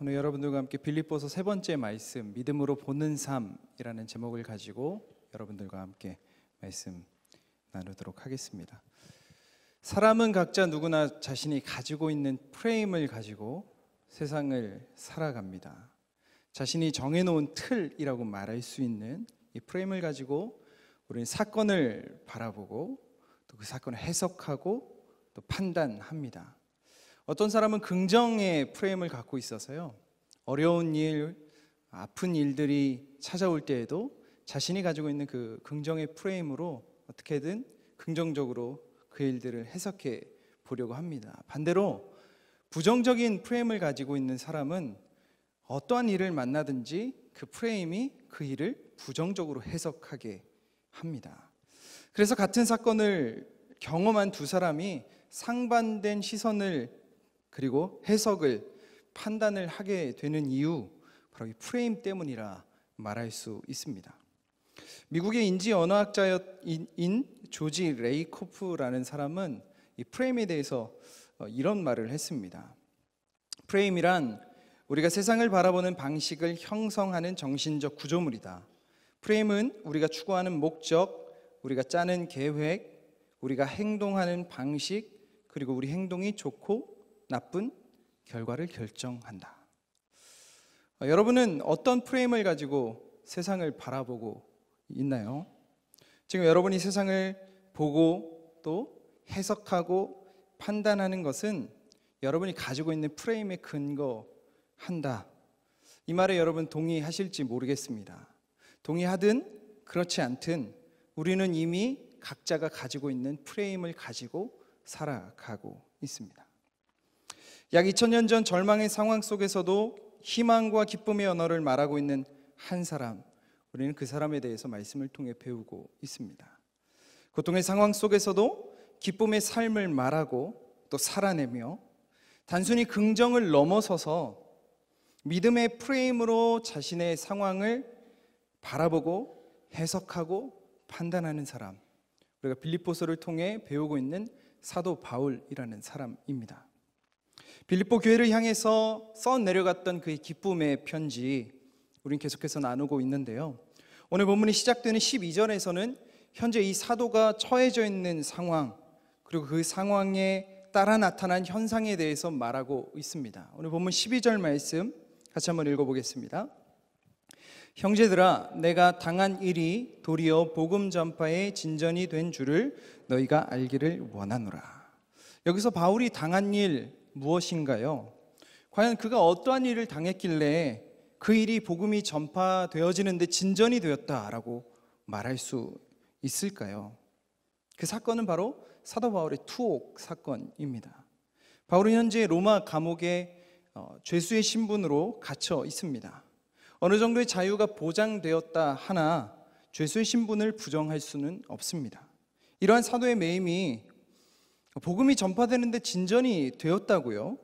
오늘 여러분들과 함께 빌립보서 세 번째 말씀 믿음으로 보는 삶이라는 제목을 가지고 여러분들과 함께 말씀 나누도록 하겠습니다. 사람은 각자 누구나 자신이 가지고 있는 프레임을 가지고 세상을 살아갑니다. 자신이 정해놓은 틀이라고 말할 수 있는 이 프레임을 가지고 우리는 사건을 바라보고 또 그 사건을 해석하고 또 판단합니다. 어떤 사람은 긍정의 프레임을 갖고 있어서요. 어려운 일, 아픈 일들이 찾아올 때에도 자신이 가지고 있는 그 긍정의 프레임으로 어떻게든 긍정적으로 그 일들을 해석해 보려고 합니다. 반대로 부정적인 프레임을 가지고 있는 사람은 어떠한 일을 만나든지 그 프레임이 그 일을 부정적으로 해석하게 합니다. 그래서 같은 사건을 경험한 두 사람이 상반된 시선을 그리고 해석을 판단을 하게 되는 이유 바로 이 프레임 때문이라 말할 수 있습니다. 미국의 인지 언어학자인 조지 레이코프라는 사람은 이 프레임에 대해서 어, 이런 말을 했습니다. 프레임이란 우리가 세상을 바라보는 방식을 형성하는 정신적 구조물이다. 프레임은 우리가 추구하는 목적, 우리가 짜는 계획, 우리가 행동하는 방식, 그리고 우리 행동이 좋고 나쁜 결과를 결정한다. 어, 여러분은 어떤 프레임을 가지고 세상을 바라보고 있나요? 지금 여러분이 세상을 보고 또 해석하고 판단하는 것은 여러분이 가지고 있는 프레임에 근거한다. 이 말에 여러분 동의하실지 모르겠습니다. 동의하든 그렇지 않든 우리는 이미 각자가 가지고 있는 프레임을 가지고 살아가고 있습니다. 약 2000년 전 절망의 상황 속에서도 희망과 기쁨의 언어를 말하고 있는 한 사람, 우리는 그 사람에 대해서 말씀을 통해 배우고 있습니다. 고통의 상황 속에서도 기쁨의 삶을 말하고 또 살아내며 단순히 긍정을 넘어서서 믿음의 프레임으로 자신의 상황을 바라보고 해석하고 판단하는 사람. 우리가 빌립보서를 통해 배우고 있는 사도 바울이라는 사람입니다. 빌립보 교회를 향해서 써 내려갔던 그의 기쁨의 편지 우린 계속해서 나누고 있는데요. 오늘 본문이 시작되는 12절에서는 현재 이 사도가 처해져 있는 상황 그리고 그 상황에 따라 나타난 현상에 대해서 말하고 있습니다. 오늘 본문 12절 말씀 같이 한번 읽어보겠습니다. 형제들아 내가 당한 일이 도리어 복음 전파에 진전이 된 줄을 너희가 알기를 원하노라. 여기서 바울이 당한 일 무엇인가요? 과연 그가 어떠한 일을 당했길래 그 일이 복음이 전파되어지는데 진전이 되었다라고 말할 수 있을까요? 그 사건은 바로 사도 바울의 투옥 사건입니다. 바울은 현재 로마 감옥에 어, 죄수의 신분으로 갇혀 있습니다. 어느 정도의 자유가 보장되었다 하나 죄수의 신분을 부정할 수는 없습니다. 이러한 사도의 매임이 복음이 전파되는데 진전이 되었다고요?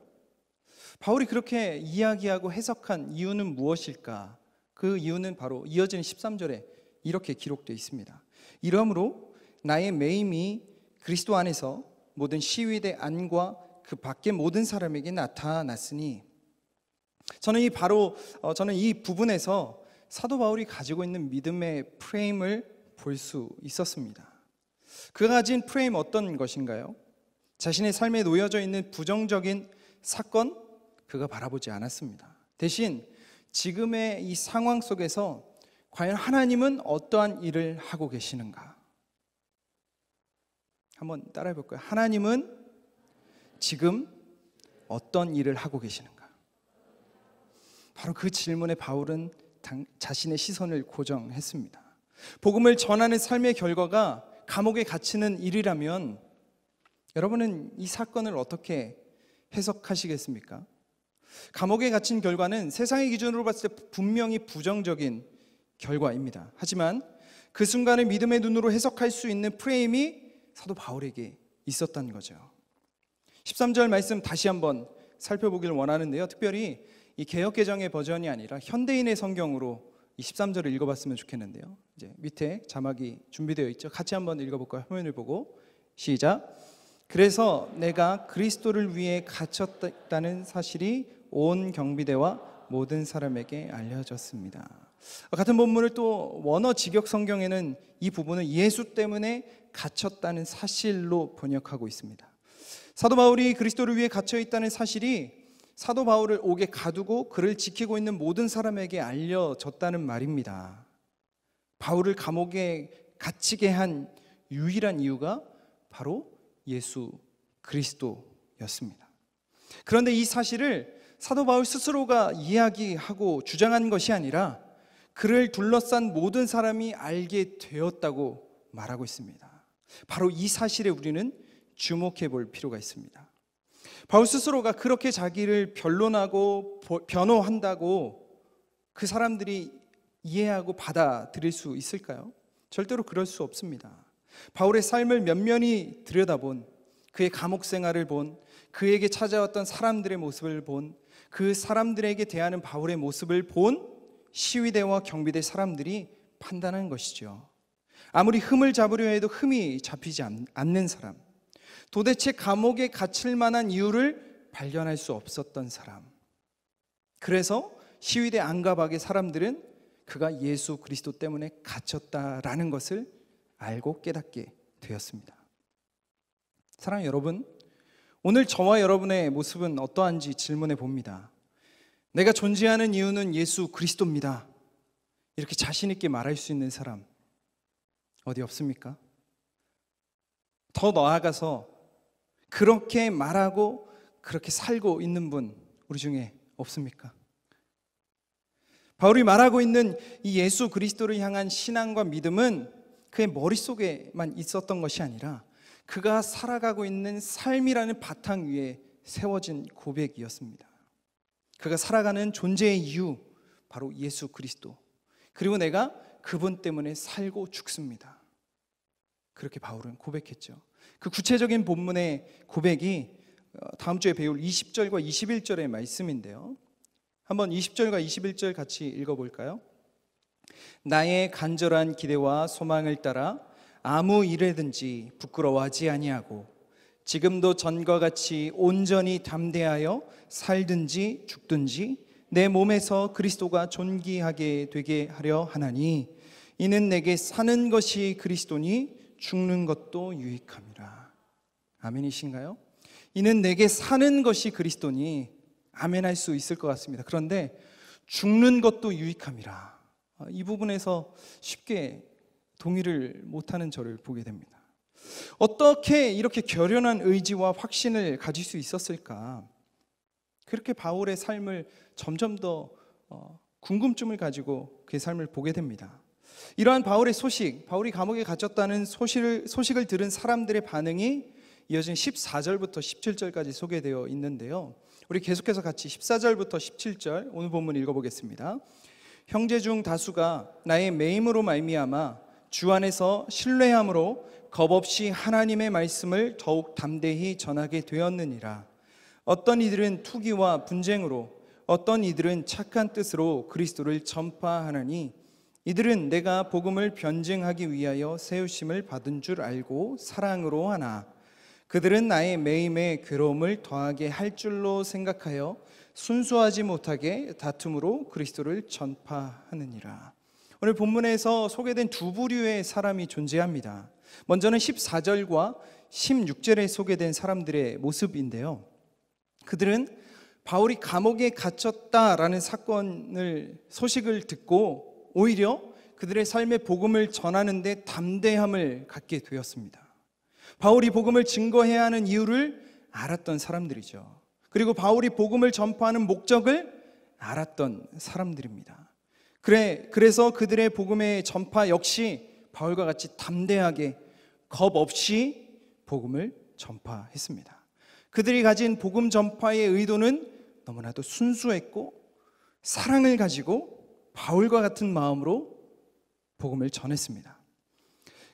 바울이 그렇게 이야기하고 해석한 이유는 무엇일까? 그 이유는 바로 이어지는 13절에 이렇게 기록되어 있습니다. 이러므로 나의 매임이 그리스도 안에서 모든 시위대 안과 그 밖의 모든 사람에게 나타났으니 저는 이 바로 어, 저는 이 부분에서 사도 바울이 가지고 있는 믿음의 프레임을 볼 수 있었습니다. 그가 가진 프레임 어떤 것인가요? 자신의 삶에 놓여져 있는 부정적인 사건 그가 바라보지 않았습니다. 대신 지금의 이 상황 속에서 과연 하나님은 어떠한 일을 하고 계시는가? 한번 따라해 볼까요? 하나님은 지금 어떤 일을 하고 계시는가? 바로 그 질문에 바울은 당, 자신의 시선을 고정했습니다. 복음을 전하는 삶의 결과가 감옥에 갇히는 일이라면 여러분은 이 사건을 어떻게 해석하시겠습니까? 감옥에 갇힌 결과는 세상의 기준으로 봤을 때 분명히 부정적인 결과입니다. 하지만 그 순간을 믿음의 눈으로 해석할 수 있는 프레임이 사도 바울에게 있었던 거죠. 13절 말씀 다시 한번 살펴보길 원하는데요. 특별히 이 개혁 개정의 버전이 아니라 현대인의 성경으로 이 13절을 읽어봤으면 좋겠는데요. 이제 밑에 자막이 준비되어 있죠. 같이 한번 읽어볼까요? 화면을 보고 시작. 그래서 내가 그리스도를 위해 갇혔다는 사실이 온 경비대와 모든 사람에게 알려졌습니다. 같은 본문을 또 원어 직역 성경에는 이 부분을 예수 때문에 갇혔다는 사실로 번역하고 있습니다. 사도 바울이 그리스도를 위해 갇혀 있다는 사실이 사도 바울을 옥에 가두고 그를 지키고 있는 모든 사람에게 알려졌다는 말입니다. 바울을 감옥에 갇히게 한 유일한 이유가 바로 예수 그리스도였습니다. 그런데 이 사실을 사도 바울 스스로가 이야기하고 주장한 것이 아니라 그를 둘러싼 모든 사람이 알게 되었다고 말하고 있습니다. 바로 이 사실에 우리는 주목해 볼 필요가 있습니다. 바울 스스로가 그렇게 자기를 변론하고 변호한다고 그 사람들이 이해하고 받아들일 수 있을까요? 절대로 그럴 수 없습니다. 바울의 삶을 면면히 들여다본 그의 감옥 생활을 본 그에게 찾아왔던 사람들의 모습을 본 그 사람들에게 대하는 바울의 모습을 본 시위대와 경비대 사람들이 판단한 것이죠. 아무리 흠을 잡으려 해도 흠이 잡히지 않는 사람. 도대체 감옥에 갇힐 만한 이유를 발견할 수 없었던 사람. 그래서 시위대 안가박의 사람들은 그가 예수 그리스도 때문에 갇혔다라는 것을 알고 깨닫게 되었습니다. 사랑 여러분, 오늘 저와 여러분의 모습은 어떠한지 질문해 봅니다. 내가 존재하는 이유는 예수 그리스도입니다. 이렇게 자신있게 말할 수 있는 사람, 어디 없습니까? 더 나아가서 그렇게 말하고 그렇게 살고 있는 분, 우리 중에 없습니까? 바울이 말하고 있는 이 예수 그리스도를 향한 신앙과 믿음은 그의 머릿속에만 있었던 것이 아니라 그가 살아가고 있는 삶이라는 바탕 위에 세워진 고백이었습니다. 그가 살아가는 존재의 이유 바로 예수 그리스도. 그리고 내가 그분 때문에 살고 죽습니다. 그렇게 바울은 고백했죠. 그 구체적인 본문의 고백이 어, 다음 주에 배울 20절과 21절의 말씀인데요. 한번 20절과 21절 같이 읽어 볼까요? 나의 간절한 기대와 소망을 따라 아무 일에든지 부끄러워하지 아니하고 지금도 전과 같이 온전히 담대하여 살든지 죽든지 내 몸에서 그리스도가 존귀하게 되게 하려 하나니 이는 내게 사는 것이 그리스도니 죽는 것도 유익함이라. 아멘이신가요? 이는 내게 사는 것이 그리스도니 아멘할 수 있을 것 같습니다. 그런데 죽는 것도 유익함이라. 어, 이 부분에서 쉽게 동의를 못하는 저를 보게 됩니다. 어떻게 이렇게 결연한 의지와 확신을 가질 수 있었을까? 그렇게 바울의 삶을 점점 더 어, 궁금증을 가지고 그의 삶을 보게 됩니다. 이러한 바울의 소식, 바울이 감옥에 갇혔다는 소식을, 소식을 들은 사람들의 반응이 이어진 14절부터 17절까지 소개되어 있는데요. 우리 계속해서 같이 14절부터 17절 오늘 본문 읽어보겠습니다. 형제 중 다수가 나의 매임으로 말미암아 주 안에서 신뢰함으로 겁 없이 하나님의 말씀을 더욱 담대히 전하게 되었느니라. 어떤 이들은 투기와 분쟁으로 어떤 이들은 착한 뜻으로 그리스도를 전파하나니 이들은 내가 복음을 변증하기 위하여 세우심을 받은 줄 알고 사랑으로 하나 그들은 나의 매임에 괴로움을 더하게 할 줄로 생각하여 순수하지 못하게 다툼으로 그리스도를 전파하느니라. 오늘 본문에서 소개된 두 부류의 사람이 존재합니다. 먼저는 14절과 16절에 소개된 사람들의 모습인데요. 그들은 바울이 감옥에 갇혔다라는 사건을 소식을 듣고 오히려 그들의 삶의 복음을 전하는데 담대함을 갖게 되었습니다. 바울이 복음을 증거해야 하는 이유를 알았던 사람들이죠. 그리고 바울이 복음을 전파하는 목적을 알았던 사람들입니다. 그래, 그래서 그들의 복음의 전파 역시 바울과 같이 담대하게 겁 없이 복음을 전파했습니다. 그들이 가진 복음 전파의 의도는 너무나도 순수했고 사랑을 가지고 바울과 같은 마음으로 복음을 전했습니다.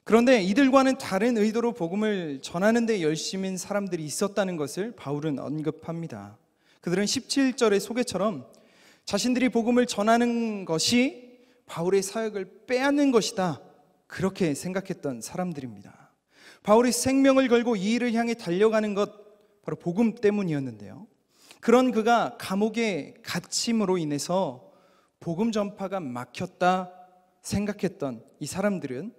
그런데 이들과는 다른 의도로 복음을 전하는 데 열심인 사람들이 있었다는 것을 바울은 언급합니다. 그들은 17절의 소개처럼 자신들이 복음을 전하는 것이 바울의 사역을 빼앗는 것이다. 그렇게 생각했던 사람들입니다. 바울이 생명을 걸고 이 일을 향해 달려가는 것 바로 복음 때문이었는데요. 그런 그가 감옥에 갇힘으로 인해서 복음 전파가 막혔다 생각했던 이 사람들은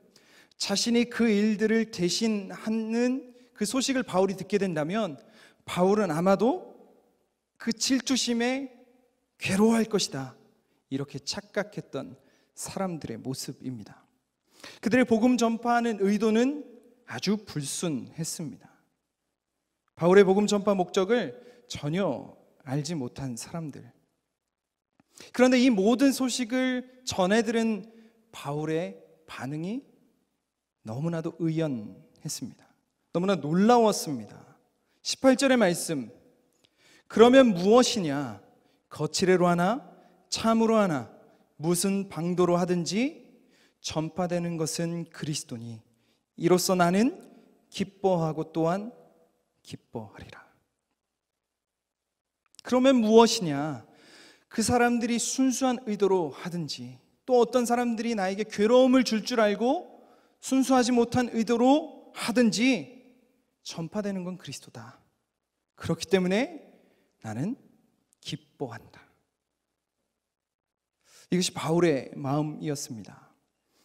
자신이 그 일들을 대신하는 그 소식을 바울이 듣게 된다면 바울은 아마도 그 질투심에 괴로워할 것이다. 이렇게 착각했던 사람들의 모습입니다. 그들의 복음 전파하는 의도는 아주 불순했습니다. 바울의 복음 전파 목적을 전혀 알지 못한 사람들. 그런데 이 모든 소식을 전해 들은 바울의 반응이 너무나도 의연했습니다. 너무나 놀라웠습니다. 18절의 말씀. 그러면 무엇이냐? 거칠애로 하나, 참으로 하나, 무슨 방도로 하든지 전파되는 것은 그리스도니 이로써 나는 기뻐하고 또한 기뻐하리라. 그러면 무엇이냐? 그 사람들이 순수한 의도로 하든지 또 어떤 사람들이 나에게 괴로움을 줄줄 줄 알고 순수하지 못한 의도로 하든지 전파되는 건 그리스도다. 그렇기 때문에 나는 기뻐한다. 이것이 바울의 마음이었습니다.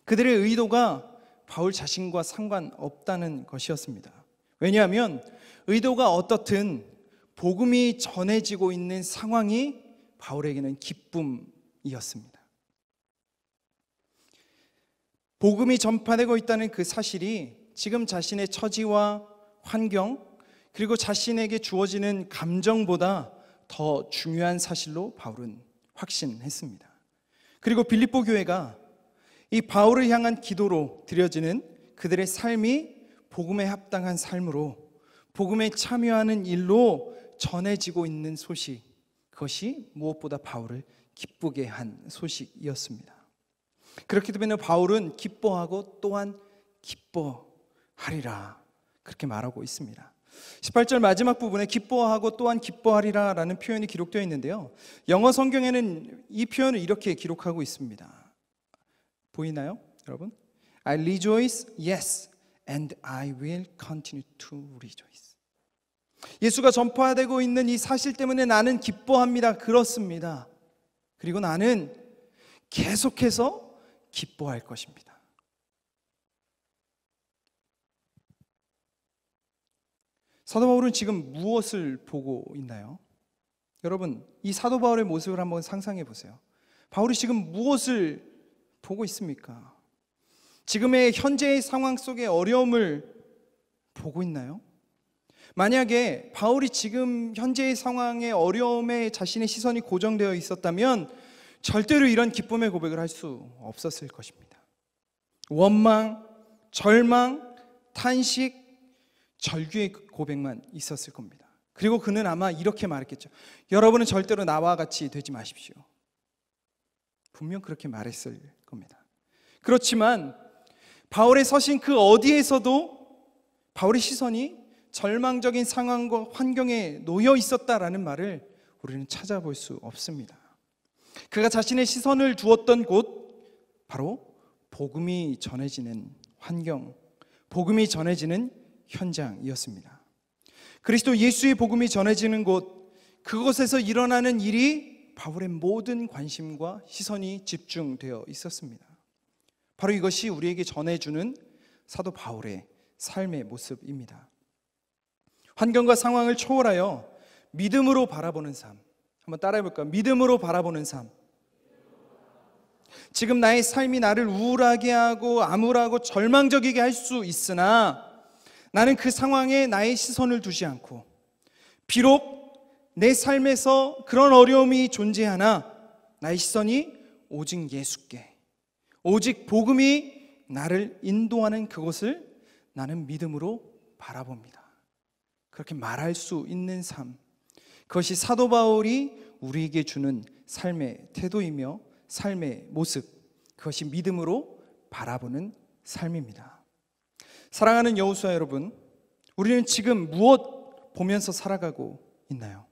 그들의 의도가 바울 자신과 상관없다는 것이었습니다. 왜냐하면 의도가 어떻든 복음이 전해지고 있는 상황이 바울에게는 기쁨이었습니다. 복음이 전파되고 있다는 그 사실이 지금 자신의 처지와 환경 그리고 자신에게 주어지는 감정보다 더 중요한 사실로 바울은 확신했습니다. 그리고 빌립보 교회가 이 바울을 향한 기도로 드려지는 그들의 삶이 복음에 합당한 삶으로 복음에 참여하는 일로 전해지고 있는 소식 그것이 무엇보다 바울을 기쁘게 한 소식이었습니다. 그렇게 되면 바울은 기뻐하고 또한 기뻐하리라 그렇게 말하고 있습니다. 18절 마지막 부분에 기뻐하고 또한 기뻐하리라 라는 표현이 기록되어 있는데요. 영어 성경에는 이 표현을 이렇게 기록하고 있습니다. 보이나요, 여러분? I rejoice, yes, and I will continue to rejoice. 예수가 전파되고 있는 이 사실 때문에 나는 기뻐합니다. 그렇습니다. 그리고 나는 계속해서 기뻐할 것입니다. 사도 바울은 지금 무엇을 보고 있나요? 여러분, 이 사도 바울의 모습을 한번 상상해 보세요. 바울이 지금 무엇을 보고 있습니까? 지금의 현재의 상황 속의 어려움을 보고 있나요? 만약에 바울이 지금 현재의 상황의 어려움에 자신의 시선이 고정되어 있었다면 절대로 이런 기쁨의 고백을 할 수 없었을 것입니다. 원망, 절망, 탄식, 절규의 고백만 있었을 겁니다. 그리고 그는 아마 이렇게 말했겠죠. 여러분은 절대로 나와 같이 되지 마십시오. 분명 그렇게 말했을 겁니다. 그렇지만 바울의 서신 그 어디에서도 바울의 시선이 절망적인 상황과 환경에 놓여 있었다라는 말을 우리는 찾아볼 수 없습니다. 그가 자신의 시선을 두었던 곳 바로 복음이 전해지는 환경, 복음이 전해지는 현장이었습니다. 그리스도 예수의 복음이 전해지는 곳, 그곳에서 일어나는 일이 바울의 모든 관심과 시선이 집중되어 있었습니다. 바로 이것이 우리에게 전해주는 사도 바울의 삶의 모습입니다. 환경과 상황을 초월하여 믿음으로 바라보는 삶, 한번 따라해 볼까요? 믿음으로 바라보는 삶. 지금 나의 삶이 나를 우울하게 하고 암울하고 절망적이게 할 수 있으나 나는 그 상황에 나의 시선을 두지 않고 비록 내 삶에서 그런 어려움이 존재하나 나의 시선이 오직 예수께 오직 복음이 나를 인도하는 그것을 나는 믿음으로 바라봅니다. 그렇게 말할 수 있는 삶. 그것이 사도 바울이 우리에게 주는 삶의 태도이며 삶의 모습, 그것이 믿음으로 바라보는 삶입니다. 사랑하는 여우수아 여러분, 우리는 지금 무엇 보면서 살아가고 있나요?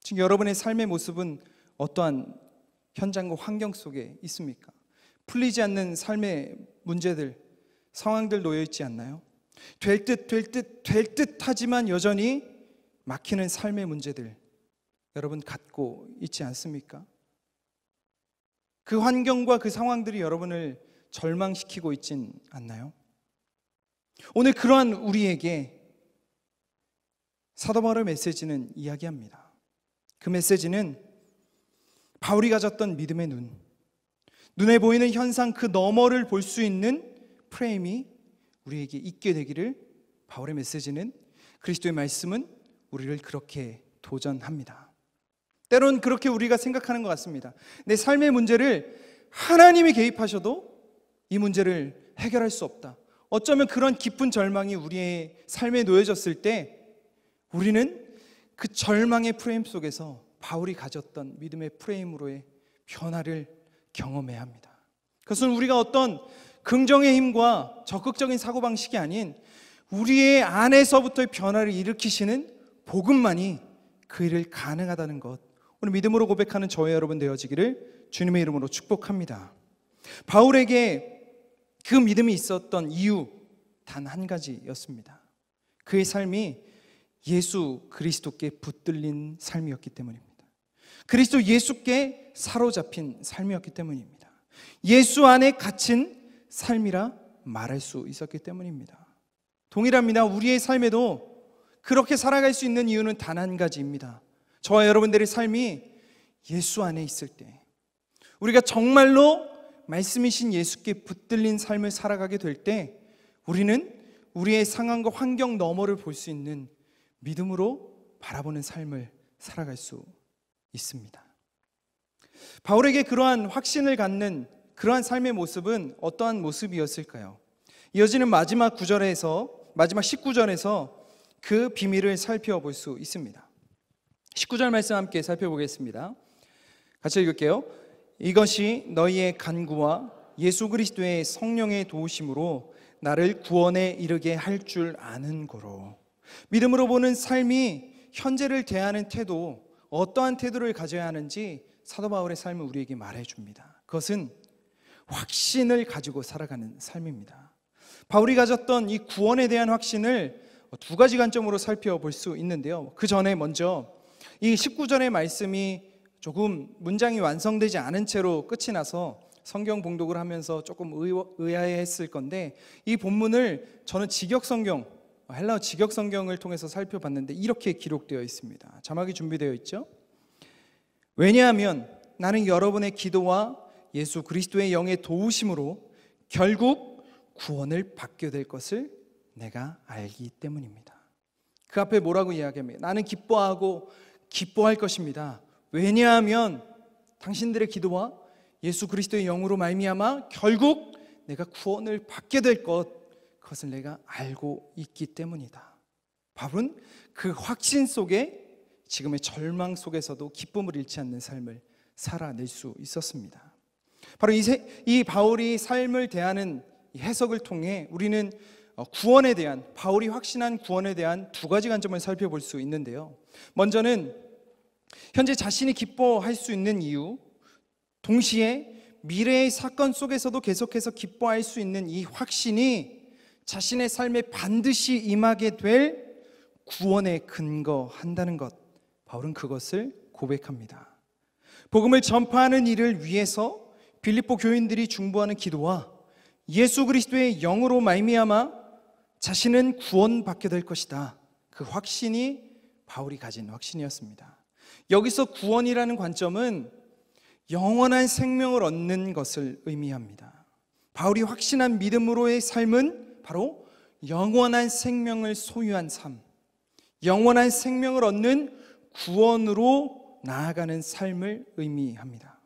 지금 여러분의 삶의 모습은 어떠한 현장과 환경 속에 있습니까? 풀리지 않는 삶의 문제들, 상황들 놓여 있지 않나요? 될 듯 될 듯 될 듯 하지만 여전히 막히는 삶의 문제들 여러분 갖고 있지 않습니까? 그 환경과 그 상황들이 여러분을 절망시키고 있진 않나요? 오늘 그러한 우리에게 사도 바울의 메시지는 이야기합니다. 그 메시지는 바울이 가졌던 믿음의 눈, 눈에 보이는 현상 그 너머를 볼 수 있는 프레임이 우리에게 있게 되기를 바울의 메시지는 그리스도의 말씀은 우리를 그렇게 도전합니다. 때론 그렇게 우리가 생각하는 것 같습니다. 내 삶의 문제를 하나님이 개입하셔도 이 문제를 해결할 수 없다. 어쩌면 그런 깊은 절망이 우리의 삶에 놓여졌을 때 우리는 그 절망의 프레임 속에서 바울이 가졌던 믿음의 프레임으로의 변화를 경험해야 합니다. 그것은 우리가 어떤 긍정의 힘과 적극적인 사고방식이 아닌 우리의 안에서부터의 변화를 일으키시는 복음만이 그 일을 가능하다는 것. 오늘 믿음으로 고백하는 저의 여러분 되어지기를 주님의 이름으로 축복합니다. 바울에게 그 믿음이 있었던 이유 단 한 가지였습니다. 그의 삶이 예수 그리스도께 붙들린 삶이었기 때문입니다. 그리스도 예수께 사로잡힌 삶이었기 때문입니다. 예수 안에 갇힌 삶이라 말할 수 있었기 때문입니다. 동일합니다. 우리의 삶에도 그렇게 살아갈 수 있는 이유는 단 한 가지입니다. 저와 여러분들의 삶이 예수 안에 있을 때 우리가 정말로 말씀이신 예수께 붙들린 삶을 살아가게 될 때 우리는 우리의 상황과 환경 너머를 볼 수 있는 믿음으로 바라보는 삶을 살아갈 수 있습니다. 바울에게 그러한 확신을 갖는 그러한 삶의 모습은 어떠한 모습이었을까요? 이어지는 마지막 9절에서 마지막 19절에서 그 비밀을 살펴볼 수 있습니다. 19절 말씀 함께 살펴보겠습니다. 같이 읽을게요. 이것이 너희의 간구와 예수 그리스도의 성령의 도우심으로 나를 구원에 이르게 할 줄 아는 거로. 믿음으로 보는 삶이 현재를 대하는 태도, 어떠한 태도를 가져야 하는지 사도 바울의 삶은 우리에게 말해 줍니다. 그것은 확신을 가지고 살아가는 삶입니다. 바울이 가졌던 이 구원에 대한 확신을 두 가지 관점으로 살펴볼 수 있는데요. 그 전에 먼저 이 19절의 말씀이 조금 문장이 완성되지 않은 채로 끝이 나서 성경 봉독을 하면서 조금 의아해했을 건데 이 본문을 저는 직역성경 헬라어 직역성경을 통해서 살펴봤는데 이렇게 기록되어 있습니다. 자막이 준비되어 있죠. 왜냐하면 나는 여러분의 기도와 예수 그리스도의 영의 도우심으로 결국 구원을 받게 될 것을 내가 알기 때문입니다. 그 앞에 뭐라고 이야기합니까? 나는 기뻐하고 기뻐할 것입니다. 왜냐하면 당신들의 기도와 예수 그리스도의 영으로 말미암아 결국 내가 구원을 받게 될 것, 그것을 내가 알고 있기 때문이다. 바울은 그 확신 속에 지금의 절망 속에서도 기쁨을 잃지 않는 삶을 살아낼 수 있었습니다. 바로 이, 세, 이 바울이 삶을 대하는 해석을 통해 우리는 어, 구원에 대한 바울이 확신한 구원에 대한 두 가지 관점을 살펴볼 수 있는데요. 먼저는 현재 자신이 기뻐할 수 있는 이유, 동시에 미래의 사건 속에서도 계속해서 기뻐할 수 있는 이 확신이 자신의 삶에 반드시 임하게 될 구원에 근거한다는 것. 바울은 그것을 고백합니다. 복음을 전파하는 일을 위해서 빌립보 교인들이 중보하는 기도와 예수 그리스도의 영으로 말미암아 자신은 구원받게 될 것이다. 그 확신이 바울이 가진 확신이었습니다. 여기서 구원이라는 관점은 영원한 생명을 얻는 것을 의미합니다. 바울이 확신한 믿음으로의 삶은 바로 영원한 생명을 소유한 삶, 영원한 생명을 얻는 구원으로 나아가는 삶을 의미합니다.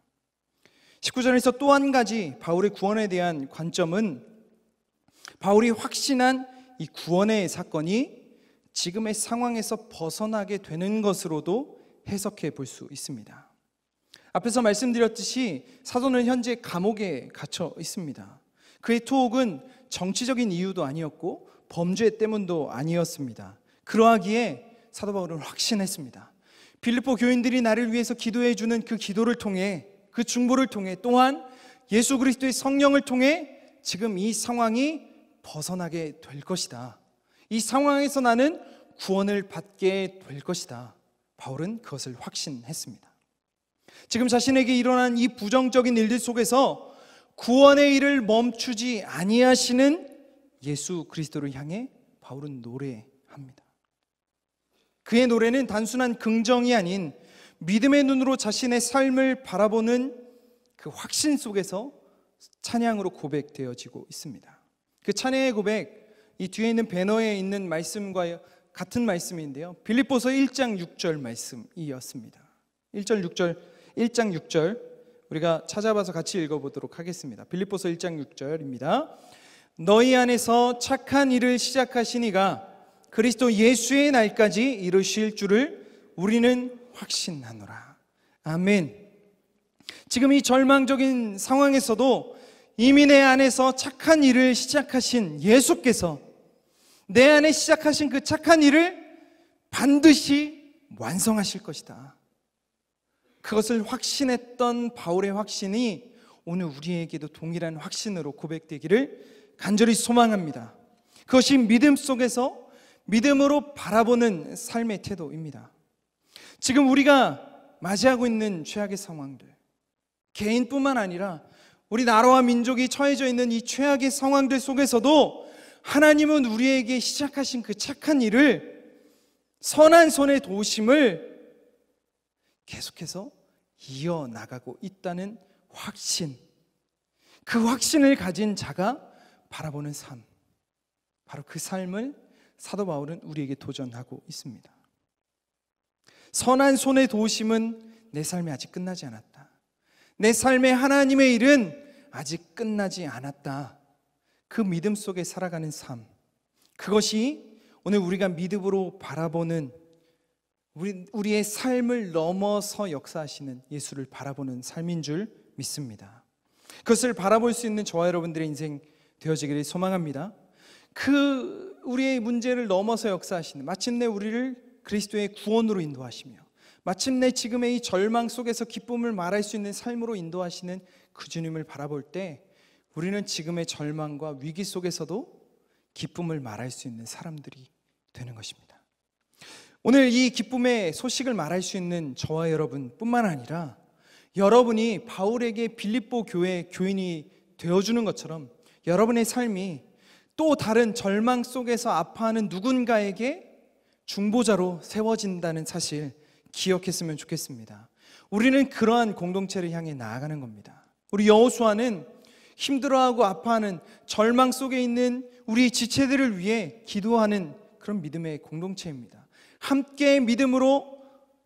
19절에서 또 한 가지 바울의 구원에 대한 관점은 바울이 확신한 이 구원의 사건이 지금의 상황에서 벗어나게 되는 것으로도 해석해 볼 수 있습니다. 앞에서 말씀드렸듯이 사도는 현재 감옥에 갇혀 있습니다. 그의 투옥은 정치적인 이유도 아니었고 범죄 때문도 아니었습니다. 그러하기에 사도 바울은 확신했습니다. 빌립보 교인들이 나를 위해서 기도해 주는 그 기도를 통해 그 중보를 통해 또한 예수 그리스도의 성령을 통해 지금 이 상황이 벗어나게 될 것이다. 이 상황에서 나는 구원을 받게 될 것이다. 바울은 그것을 확신했습니다. 지금 자신에게 일어난 이 부정적인 일들 속에서 구원의 일을 멈추지 아니하시는 예수 그리스도를 향해 바울은 노래합니다. 그의 노래는 단순한 긍정이 아닌 믿음의 눈으로 자신의 삶을 바라보는 그 확신 속에서 찬양으로 고백되어지고 있습니다. 그 찬양의 고백 이 뒤에 있는 배너에 있는 말씀과 같은 말씀인데요. 빌립보서 1장 6절 말씀이었습니다. 1절 6절 1장 6절 우리가 찾아봐서 같이 읽어 보도록 하겠습니다. 빌립보서 1장 6절입니다. 너희 안에서 착한 일을 시작하시니가 그리스도 예수의 날까지 이루실 줄을 우리는 확신하노라. 아멘. 지금 이 절망적인 상황에서도 이미 내 안에서 착한 일을 시작하신 예수께서 내 안에 시작하신 그 착한 일을 반드시 완성하실 것이다. 그것을 확신했던 바울의 확신이 오늘 우리에게도 동일한 확신으로 고백되기를 간절히 소망합니다. 그것이 믿음 속에서 믿음으로 바라보는 삶의 태도입니다. 지금 우리가 맞이하고 있는 최악의 상황들, 개인뿐만 아니라 우리 나라와 민족이 처해져 있는 이 최악의 상황들 속에서도 하나님은 우리에게 시작하신 그 착한 일을 선한 손의 도심을 계속해서 이어나가고 있다는 확신. 그 확신을 가진 자가 바라보는 삶. 바로 그 삶을 사도 바울은 우리에게 도전하고 있습니다. 선한 손의 도심은 내 삶이 아직 끝나지 않았다. 내 삶의 하나님의 일은 아직 끝나지 않았다. 그 믿음 속에 살아가는 삶. 그것이 오늘 우리가 믿음으로 바라보는 우리, 우리의 삶을 넘어서 역사하시는 예수를 바라보는 삶인 줄 믿습니다. 그것을 바라볼 수 있는 저와 여러분들의 인생 되어지기를 소망합니다. 그 우리의 문제를 넘어서 역사하시는 마침내 우리를 그리스도의 구원으로 인도하시며 마침내 지금의 이 절망 속에서 기쁨을 말할 수 있는 삶으로 인도하시는 그 주님을 바라볼 때 우리는 지금의 절망과 위기 속에서도 기쁨을 말할 수 있는 사람들이 되는 것입니다. 오늘 이 기쁨의 소식을 말할 수 있는 저와 여러분뿐만 아니라 여러분이 바울에게 빌립보 교회 교인이 되어주는 것처럼 여러분의 삶이 또 다른 절망 속에서 아파하는 누군가에게 중보자로 세워진다는 사실 기억했으면 좋겠습니다. 우리는 그러한 공동체를 향해 나아가는 겁니다. 우리 여호수아는 힘들어하고 아파하는 절망 속에 있는 우리 지체들을 위해 기도하는 그런 믿음의 공동체입니다. 함께 믿음으로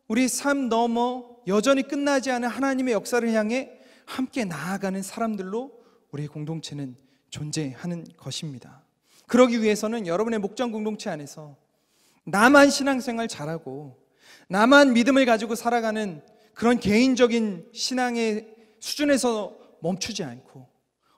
우리 삶 넘어 여전히 끝나지 않은 하나님의 역사를 향해 함께 나아가는 사람들로 우리 공동체는 존재하는 것입니다. 그러기 위해서는 여러분의 목장 공동체 안에서 나만 신앙생활 잘하고 나만 믿음을 가지고 살아가는 그런 개인적인 신앙의 수준에서 멈추지 않고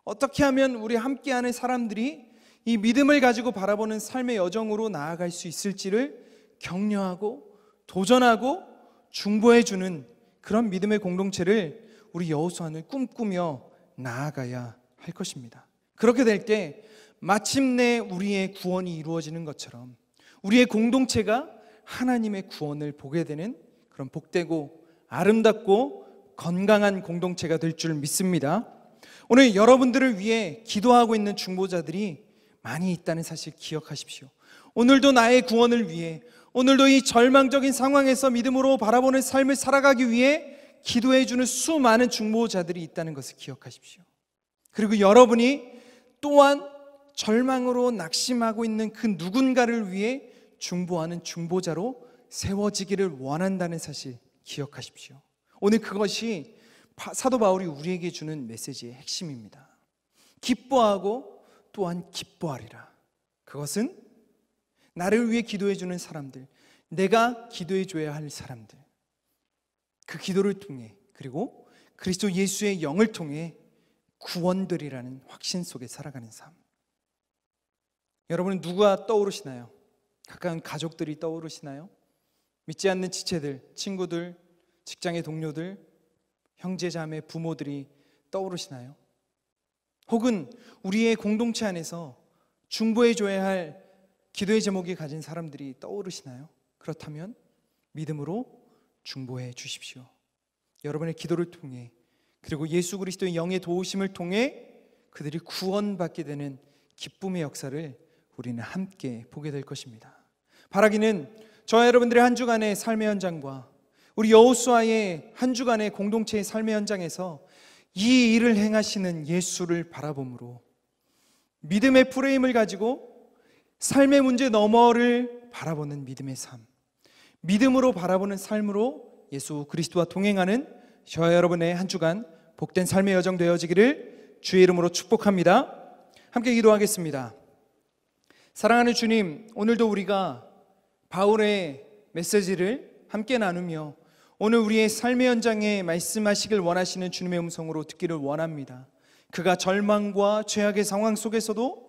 어떻게 하면 우리 함께하는 사람들이 이 믿음을 가지고 바라보는 삶의 여정으로 나아갈 수 있을지를 격려하고 도전하고 중보해 주는 그런 믿음의 공동체를 우리 여호수아는 꿈꾸며 나아가야 할 것입니다. 그렇게 될 때 마침내 우리의 구원이 이루어지는 것처럼 우리의 공동체가 하나님의 구원을 보게 되는 그런 복되고 아름답고 건강한 공동체가 될 줄 믿습니다. 오늘 여러분들을 위해 기도하고 있는 중보자들이 많이 있다는 사실 기억하십시오. 오늘도 나의 구원을 위해 오늘도 이 절망적인 상황에서 믿음으로 바라보는 삶을 살아가기 위해 기도해 주는 수많은 중보자들이 있다는 것을 기억하십시오. 그리고 여러분이 또한 절망으로 낙심하고 있는 그 누군가를 위해 중보하는 중보자로 세워지기를 원한다는 사실 기억하십시오. 오늘 그것이 사도 바울이 우리에게 주는 메시지의 핵심입니다. 기뻐하고 또한 기뻐하리라. 그것은 나를 위해 기도해 주는 사람들, 내가 기도해 줘야 할 사람들. 그 기도를 통해 그리고 그리스도 예수의 영을 통해 구원들이라는 확신 속에 살아가는 삶. 여러분은 누가 떠오르시나요? 가까운 가족들이 떠오르시나요? 믿지 않는 지체들, 친구들, 직장의 동료들, 형제, 자매, 부모들이 떠오르시나요? 혹은 우리의 공동체 안에서 중보해줘야 할 기도의 제목이 가진 사람들이 떠오르시나요? 그렇다면 믿음으로 중보해 주십시오. 여러분의 기도를 통해 그리고 예수 그리스도의 영의 도우심을 통해 그들이 구원받게 되는 기쁨의 역사를 우리는 함께 보게 될 것입니다. 바라기는 저와 여러분들의 한 주간의 삶의 현장과 우리 여호수아의 한 주간의 공동체의 삶의 현장에서 이 일을 행하시는 예수를 바라봄으로 믿음의 프레임을 가지고 삶의 문제 너머를 바라보는 믿음의 삶, 믿음으로 바라보는 삶으로 예수 그리스도와 동행하는 저와 여러분의 한 주간 복된 삶의 여정 되어지기를 주의 이름으로 축복합니다. 함께 기도하겠습니다. 사랑하는 주님, 오늘도 우리가 바울의 메시지를 함께 나누며 오늘 우리의 삶의 현장에 말씀하시길 원하시는 주님의 음성으로 듣기를 원합니다. 그가 절망과 죄악의 상황 속에서도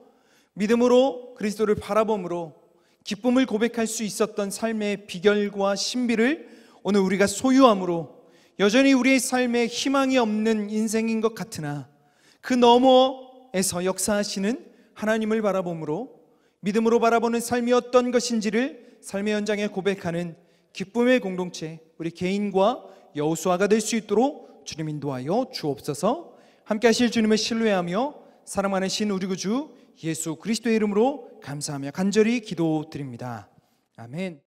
믿음으로 그리스도를 바라봄으로 기쁨을 고백할 수 있었던 삶의 비결과 신비를 오늘 우리가 소유함으로 여전히 우리의 삶에 희망이 없는 인생인 것 같으나 그 너머에서 역사하시는 하나님을 바라봄으로 믿음으로 바라보는 삶이 어떤 것인지를 삶의 현장에 고백하는 기쁨의 공동체 우리 개인과 여호수아가 될 수 있도록 주님 인도하여 주옵소서 함께 하실 주님을 신뢰하며 사랑하는 신 우리 구주 예수 그리스도의 이름으로 감사하며 간절히 기도드립니다. 아멘.